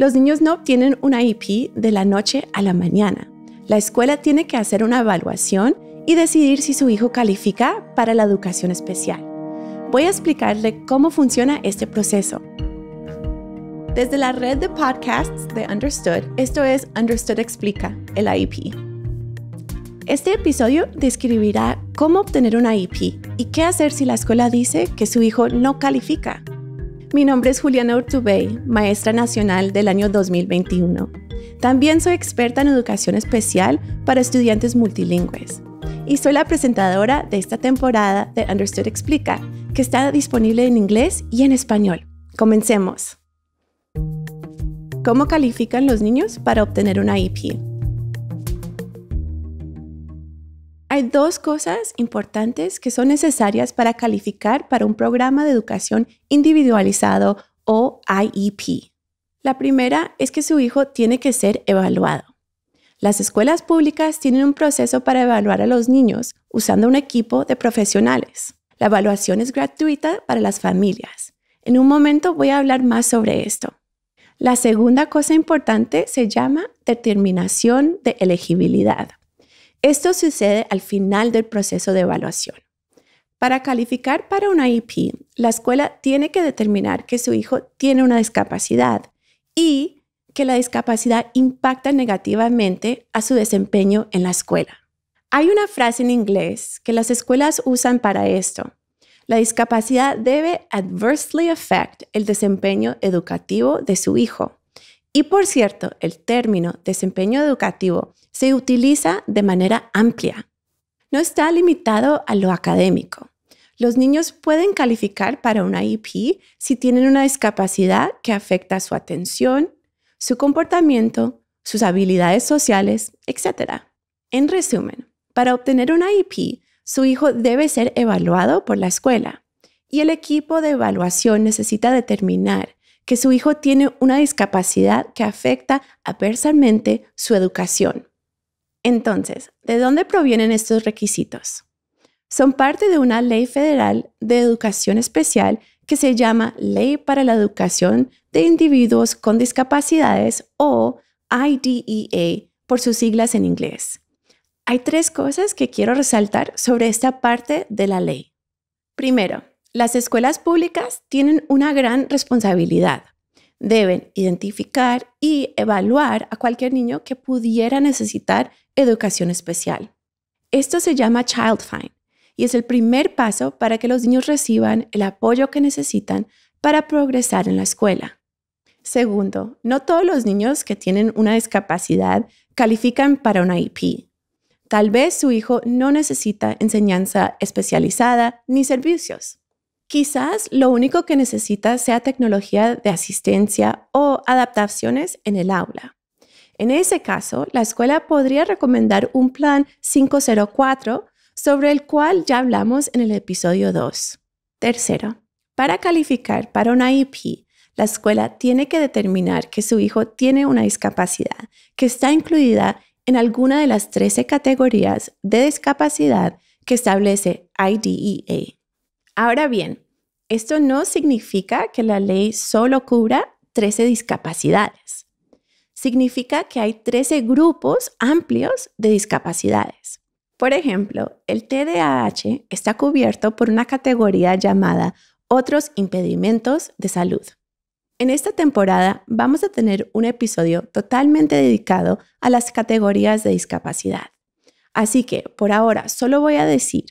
Los niños no obtienen una IEP de la noche a la mañana. La escuela tiene que hacer una evaluación y decidir si su hijo califica para la educación especial. Voy a explicarle cómo funciona este proceso. Desde la red de podcasts de Understood, esto es Understood Explica, el IEP. Este episodio describirá cómo obtener una IEP y qué hacer si la escuela dice que su hijo no califica. Mi nombre es Juliana Urtubey, maestra nacional del año 2021. También soy experta en educación especial para estudiantes multilingües. Y soy la presentadora de esta temporada de Understood Explica, que está disponible en inglés y en español. Comencemos. ¿Cómo califican los niños para obtener una IP? dos cosas importantes que son necesarias para calificar para un programa de educación individualizado o IEP. La primera es que su hijo tiene que ser evaluado. Las escuelas públicas tienen un proceso para evaluar a los niños usando un equipo de profesionales. La evaluación es gratuita para las familias. En un momento voy a hablar más sobre esto. La segunda cosa importante se llama determinación de elegibilidad. Esto sucede al final del proceso de evaluación. Para calificar para una IEP, la escuela tiene que determinar que su hijo tiene una discapacidad y que la discapacidad impacta negativamente a su desempeño en la escuela. Hay una frase en inglés que las escuelas usan para esto. La discapacidad debe adversely affect el desempeño educativo de su hijo. Y por cierto, el término desempeño educativo se utiliza de manera amplia. No está limitado a lo académico. Los niños pueden calificar para una IP si tienen una discapacidad que afecta su atención, su comportamiento, sus habilidades sociales, etc. En resumen, para obtener una IP, su hijo debe ser evaluado por la escuela y el equipo de evaluación necesita determinar que su hijo tiene una discapacidad que afecta adversamente su educación, entonces, ¿de dónde provienen estos requisitos? Son parte de una ley federal de educación especial que se llama Ley para la Educación de Individuos con Discapacidades o IDEA por sus siglas en inglés. Hay tres cosas que quiero resaltar sobre esta parte de la ley. Primero, las escuelas públicas tienen una gran responsabilidad deben identificar y evaluar a cualquier niño que pudiera necesitar educación especial. Esto se llama Child Find y es el primer paso para que los niños reciban el apoyo que necesitan para progresar en la escuela. Segundo, no todos los niños que tienen una discapacidad califican para una IP. Tal vez su hijo no necesita enseñanza especializada ni servicios. Quizás lo único que necesita sea tecnología de asistencia o adaptaciones en el aula. En ese caso, la escuela podría recomendar un plan 504 sobre el cual ya hablamos en el episodio 2. Tercero, para calificar para una IEP, la escuela tiene que determinar que su hijo tiene una discapacidad que está incluida en alguna de las 13 categorías de discapacidad que establece IDEA. Ahora bien, esto no significa que la ley solo cubra 13 discapacidades. Significa que hay 13 grupos amplios de discapacidades. Por ejemplo, el TDAH está cubierto por una categoría llamada otros impedimentos de salud. En esta temporada vamos a tener un episodio totalmente dedicado a las categorías de discapacidad. Así que por ahora solo voy a decir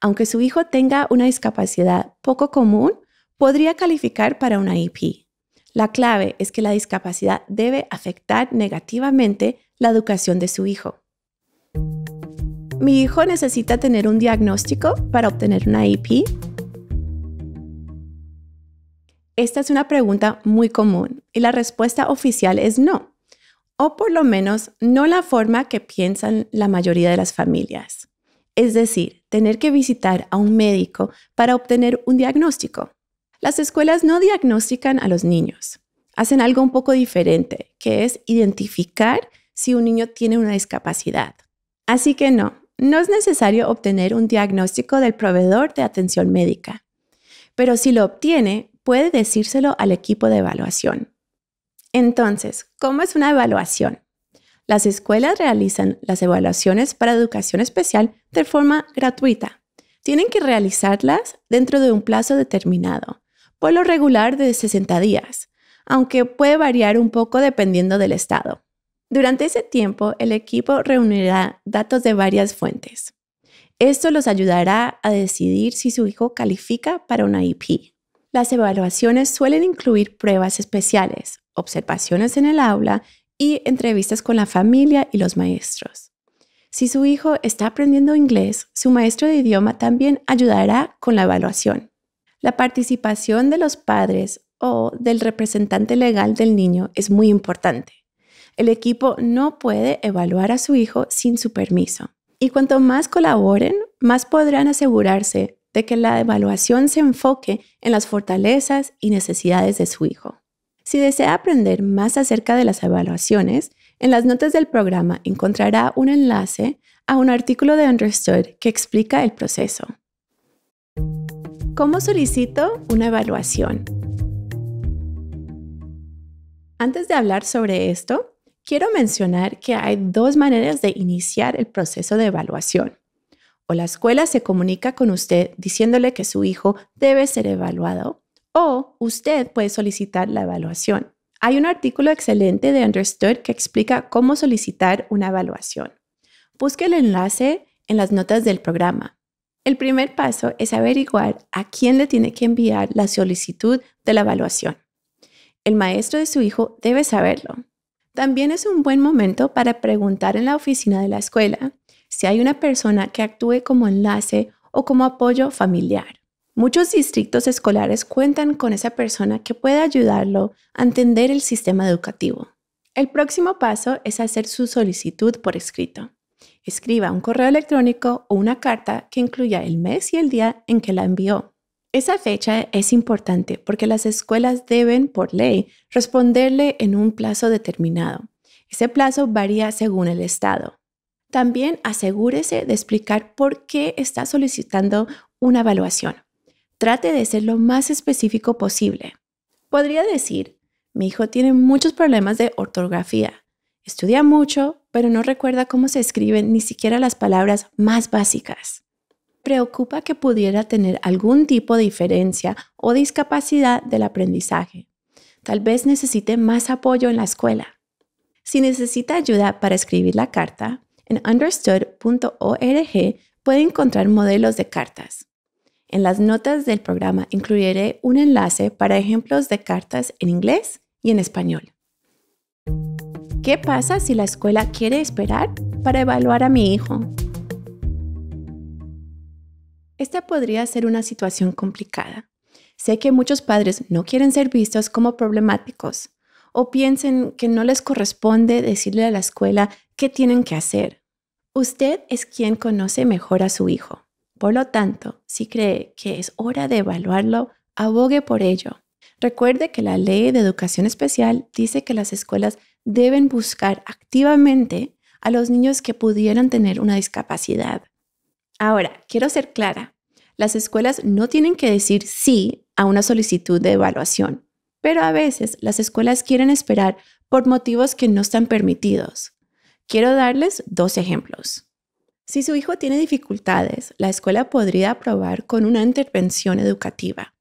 aunque su hijo tenga una discapacidad poco común, podría calificar para una IP. La clave es que la discapacidad debe afectar negativamente la educación de su hijo. ¿Mi hijo necesita tener un diagnóstico para obtener una IP? Esta es una pregunta muy común y la respuesta oficial es no, o por lo menos no la forma que piensan la mayoría de las familias es decir, tener que visitar a un médico para obtener un diagnóstico. Las escuelas no diagnostican a los niños, hacen algo un poco diferente, que es identificar si un niño tiene una discapacidad. Así que no, no es necesario obtener un diagnóstico del proveedor de atención médica, pero si lo obtiene, puede decírselo al equipo de evaluación. Entonces, ¿cómo es una evaluación? Las escuelas realizan las evaluaciones para educación especial de forma gratuita. Tienen que realizarlas dentro de un plazo determinado, por lo regular de 60 días, aunque puede variar un poco dependiendo del estado. Durante ese tiempo, el equipo reunirá datos de varias fuentes. Esto los ayudará a decidir si su hijo califica para una IP. Las evaluaciones suelen incluir pruebas especiales, observaciones en el aula y entrevistas con la familia y los maestros. Si su hijo está aprendiendo inglés, su maestro de idioma también ayudará con la evaluación. La participación de los padres o del representante legal del niño es muy importante. El equipo no puede evaluar a su hijo sin su permiso. Y cuanto más colaboren, más podrán asegurarse de que la evaluación se enfoque en las fortalezas y necesidades de su hijo. Si desea aprender más acerca de las evaluaciones, en las notas del programa encontrará un enlace a un artículo de Understood que explica el proceso. ¿Cómo solicito una evaluación? Antes de hablar sobre esto, quiero mencionar que hay dos maneras de iniciar el proceso de evaluación. O la escuela se comunica con usted diciéndole que su hijo debe ser evaluado, o usted puede solicitar la evaluación. Hay un artículo excelente de Understood que explica cómo solicitar una evaluación. Busque el enlace en las notas del programa. El primer paso es averiguar a quién le tiene que enviar la solicitud de la evaluación. El maestro de su hijo debe saberlo. También es un buen momento para preguntar en la oficina de la escuela si hay una persona que actúe como enlace o como apoyo familiar. Muchos distritos escolares cuentan con esa persona que puede ayudarlo a entender el sistema educativo. El próximo paso es hacer su solicitud por escrito. Escriba un correo electrónico o una carta que incluya el mes y el día en que la envió. Esa fecha es importante porque las escuelas deben, por ley, responderle en un plazo determinado. Ese plazo varía según el estado. También asegúrese de explicar por qué está solicitando una evaluación. Trate de ser lo más específico posible. Podría decir, mi hijo tiene muchos problemas de ortografía. Estudia mucho, pero no recuerda cómo se escriben ni siquiera las palabras más básicas. Preocupa que pudiera tener algún tipo de diferencia o discapacidad del aprendizaje. Tal vez necesite más apoyo en la escuela. Si necesita ayuda para escribir la carta, en understood.org puede encontrar modelos de cartas. En las notas del programa incluiré un enlace para ejemplos de cartas en inglés y en español. ¿Qué pasa si la escuela quiere esperar para evaluar a mi hijo? Esta podría ser una situación complicada. Sé que muchos padres no quieren ser vistos como problemáticos o piensen que no les corresponde decirle a la escuela qué tienen que hacer. Usted es quien conoce mejor a su hijo. Por lo tanto, si cree que es hora de evaluarlo, abogue por ello. Recuerde que la ley de educación especial dice que las escuelas deben buscar activamente a los niños que pudieran tener una discapacidad. Ahora, quiero ser clara, las escuelas no tienen que decir sí a una solicitud de evaluación, pero a veces las escuelas quieren esperar por motivos que no están permitidos. Quiero darles dos ejemplos. Si su hijo tiene dificultades, la escuela podría aprobar con una intervención educativa.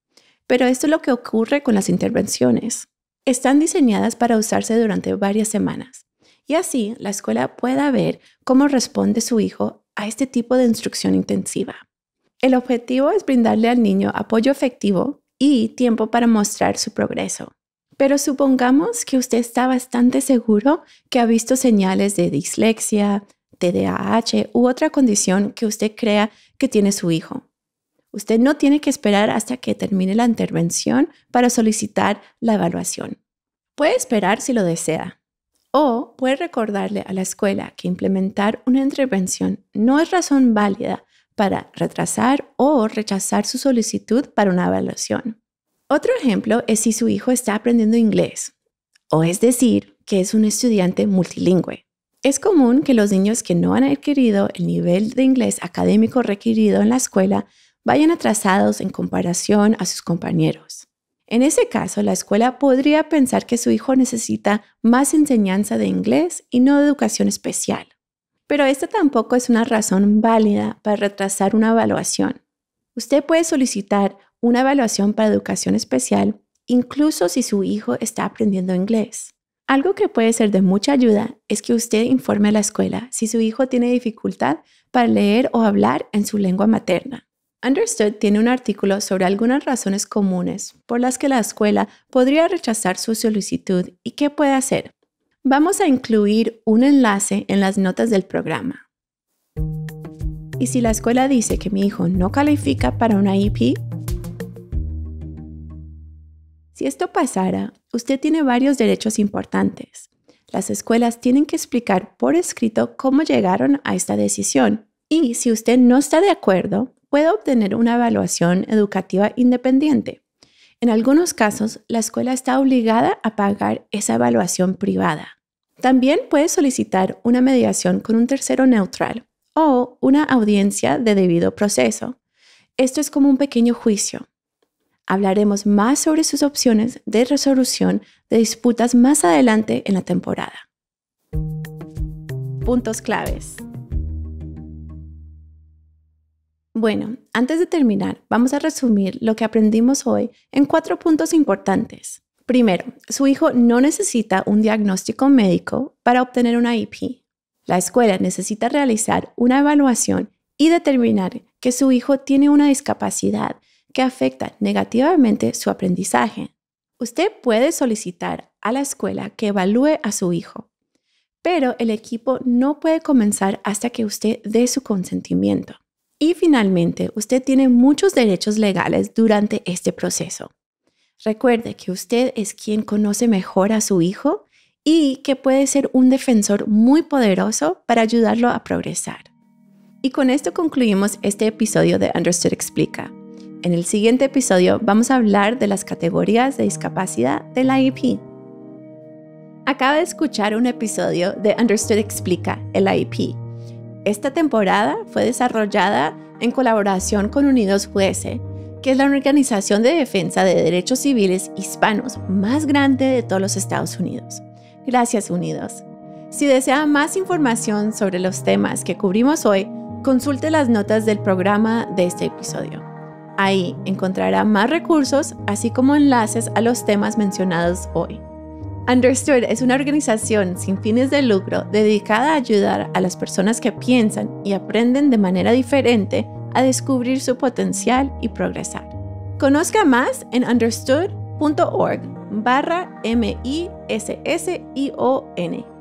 Pero esto es lo que ocurre con las intervenciones. Están diseñadas para usarse durante varias semanas. Y así la escuela pueda ver cómo responde su hijo a este tipo de instrucción intensiva. El objetivo es brindarle al niño apoyo efectivo y tiempo para mostrar su progreso. Pero supongamos que usted está bastante seguro que ha visto señales de dislexia, TDAH u otra condición que usted crea que tiene su hijo. Usted no tiene que esperar hasta que termine la intervención para solicitar la evaluación. Puede esperar si lo desea o puede recordarle a la escuela que implementar una intervención no es razón válida para retrasar o rechazar su solicitud para una evaluación. Otro ejemplo es si su hijo está aprendiendo inglés, o es decir, que es un estudiante multilingüe. Es común que los niños que no han adquirido el nivel de inglés académico requerido en la escuela vayan atrasados en comparación a sus compañeros. En ese caso, la escuela podría pensar que su hijo necesita más enseñanza de inglés y no de educación especial. Pero esta tampoco es una razón válida para retrasar una evaluación. Usted puede solicitar una evaluación para educación especial incluso si su hijo está aprendiendo inglés. Algo que puede ser de mucha ayuda es que usted informe a la escuela si su hijo tiene dificultad para leer o hablar en su lengua materna. Understood tiene un artículo sobre algunas razones comunes por las que la escuela podría rechazar su solicitud y qué puede hacer. Vamos a incluir un enlace en las notas del programa. Y si la escuela dice que mi hijo no califica para una IP, e si esto pasara, usted tiene varios derechos importantes. Las escuelas tienen que explicar por escrito cómo llegaron a esta decisión. Y si usted no está de acuerdo, puede obtener una evaluación educativa independiente. En algunos casos, la escuela está obligada a pagar esa evaluación privada. También puede solicitar una mediación con un tercero neutral o una audiencia de debido proceso. Esto es como un pequeño juicio. Hablaremos más sobre sus opciones de resolución de disputas más adelante en la temporada. Puntos claves. Bueno, antes de terminar, vamos a resumir lo que aprendimos hoy en cuatro puntos importantes. Primero, su hijo no necesita un diagnóstico médico para obtener una IP. La escuela necesita realizar una evaluación y determinar que su hijo tiene una discapacidad que afecta negativamente su aprendizaje. Usted puede solicitar a la escuela que evalúe a su hijo, pero el equipo no puede comenzar hasta que usted dé su consentimiento. Y finalmente, usted tiene muchos derechos legales durante este proceso. Recuerde que usted es quien conoce mejor a su hijo y que puede ser un defensor muy poderoso para ayudarlo a progresar. Y con esto concluimos este episodio de Understood Explica. En el siguiente episodio vamos a hablar de las categorías de discapacidad del IEP. Acaba de escuchar un episodio de Understood Explica, el IEP. Esta temporada fue desarrollada en colaboración con Unidos US, e e, que es la organización de defensa de derechos civiles hispanos más grande de todos los Estados Unidos. Gracias, Unidos. Si desea más información sobre los temas que cubrimos hoy, consulte las notas del programa de este episodio. Ahí encontrará más recursos, así como enlaces a los temas mencionados hoy. Understood es una organización sin fines de lucro dedicada a ayudar a las personas que piensan y aprenden de manera diferente a descubrir su potencial y progresar. Conozca más en understood.org barra M-I-S-S-I-O-N.